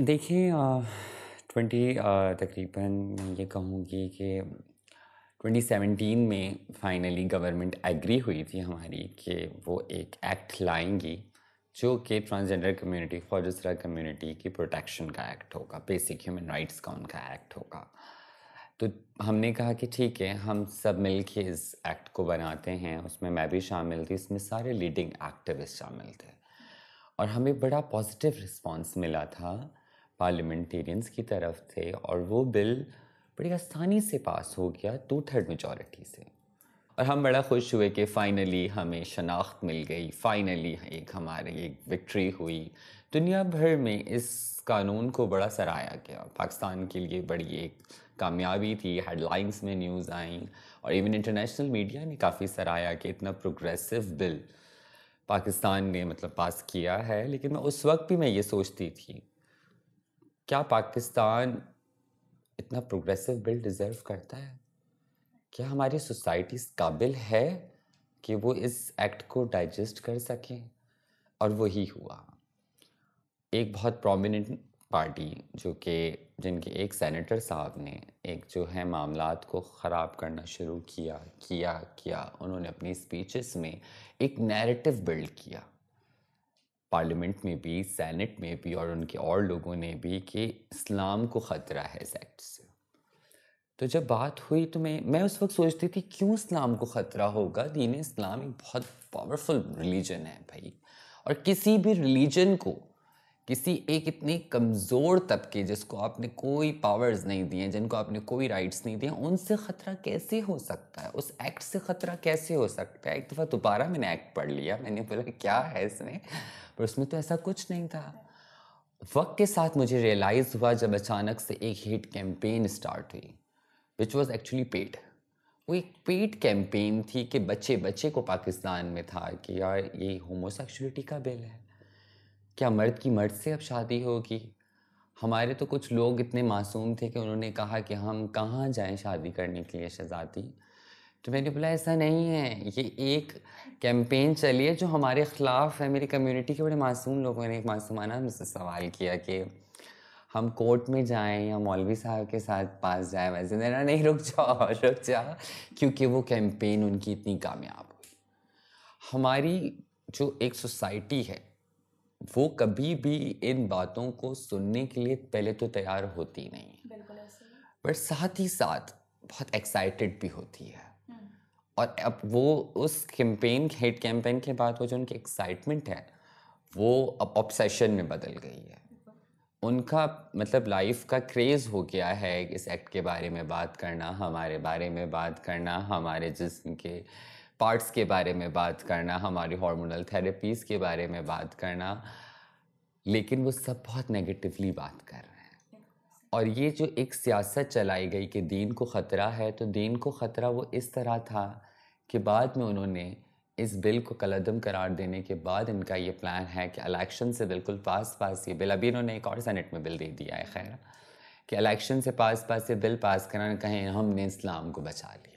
देखिए ट्वेंटी तकरीबन ये कहूँगी कि 2017 में फाइनली गवर्नमेंट एग्री हुई थी हमारी कि वो एक एक्ट लाएंगी जो कि ट्रांसजेंडर कम्युनिटी खौजसरा कम्युनिटी की प्रोटेक्शन का एक्ट होगा बेसिक ह्यूमन राइट्स का उनका एक्ट होगा तो हमने कहा कि ठीक है हम सब मिल के इस एक्ट को बनाते हैं उसमें मैं भी शामिल थी इसमें सारे लीडिंग एक्टिविस्ट शामिल थे और हमें बड़ा पॉजिटिव रिस्पॉन्स मिला था पार्लियामेंटेरियंस की तरफ थे और वो बिल बड़ी आसानी से पास हो गया टू थर्ड मेजॉरिटी से और हम बड़ा खुश हुए कि फ़ाइनली हमें शनाख्त मिल गई फ़ाइनली एक हमारी एक विक्ट्री हुई दुनिया भर में इस कानून को बड़ा सराहाया गया पाकिस्तान के लिए बड़ी एक कामयाबी थी हेडलाइंस में न्यूज़ आई और इवन इंटरनेशनल मीडिया ने काफ़ी सराहाया कि इतना प्रोग्रेसिव बिल पाकिस्तान ने मतलब पास किया है लेकिन मैं उस वक्त भी मैं ये सोचती थी क्या पाकिस्तान इतना प्रोग्रेसिव बिल डिजर्व करता है क्या हमारी सोसाइटी काबिल है कि वो इस एक्ट को डाइजेस्ट कर सकें और वही हुआ एक बहुत प्रोमिनेंट पार्टी जो कि जिनके एक सेनेटर साहब ने एक जो है मामला को ख़राब करना शुरू किया किया किया उन्होंने अपनी स्पीचेस में एक नैरेटिव बिल्ड किया पार्लियामेंट में भी सैनेट में भी और उनके और लोगों ने भी कि इस्लाम को ख़तरा है इस एक्ट से तो जब बात हुई तो मैं मैं उस वक्त सोचती थी क्यों इस्लाम को ख़तरा होगा दीन इस्लाम एक बहुत पावरफुल रिलीजन है भाई और किसी भी रिलीजन को किसी एक इतने कमज़ोर तबके जिसको आपने कोई पावर्स नहीं दिए जिनको आपने कोई राइट्स नहीं दिए उनसे ख़तरा कैसे हो सकता है उस एक्ट से ख़तरा कैसे हो सकता है एक दफ़ा दोबारा मैंने एक्ट पढ़ लिया मैंने बोला क्या है इसमें पर उसमें तो ऐसा कुछ नहीं था वक्त के साथ मुझे रियलाइज़ हुआ जब अचानक से एक हिट कैंपेन स्टार्ट हुई विच वॉज़ एक्चुअली पेड वो एक पेड कैंपेन थी कि बच्चे बच्चे को पाकिस्तान में था कि यार ये होमोसेक्सुअलिटी का बिल है क्या मर्द की मर्द से अब शादी होगी हमारे तो कुछ लोग इतने मासूम थे कि उन्होंने कहा कि हम कहाँ जाएं शादी करने के लिए शहजादी तो मैंने बोला ऐसा नहीं है ये एक कैंपेन चली है जो हमारे ख़िलाफ़ है मेरी कम्युनिटी के बड़े मासूम लोगों ने एक मासूमाना मुझसे सवाल किया कि हम कोर्ट में जाएं या मौलवी साहब के साथ पास जाएं वैसे मेरा नहीं रुक जाओ रुक जाओ क्योंकि वो कैंपेन उनकी इतनी कामयाब हुई हमारी जो एक सोसाइटी है वो कभी भी इन बातों को सुनने के लिए पहले तो तैयार होती नहीं बट साथ ही साथ बहुत एक्साइटेड भी होती है हम्म। और अब वो उस कैंपेन हेड कैंपेन के बाद वो जो उनकी एक्साइटमेंट है वो अब ऑब्सेशन में बदल गई है उनका मतलब लाइफ का क्रेज़ हो गया है इस एक्ट के बारे में बात करना हमारे बारे में बात करना हमारे जिसम के पार्ट्स के बारे में बात करना हमारी हार्मोनल थेरेपीज के बारे में बात करना लेकिन वो सब बहुत नेगेटिवली बात कर रहे हैं और ये जो एक सियासत चलाई गई कि दीन को ख़तरा है तो दीन को ख़तरा वो इस तरह था कि बाद में उन्होंने इस बिल को कलदम करार देने के बाद इनका ये प्लान है कि इलेक्शन से बिल्कुल पास पास ये बिल अभी इन्होंने एक और सेनेट में बिल दे दिया है खैर कि इलेक्शन से पास पास ये बिल पास कराना कहें हमने इस्लाम को बचा लिया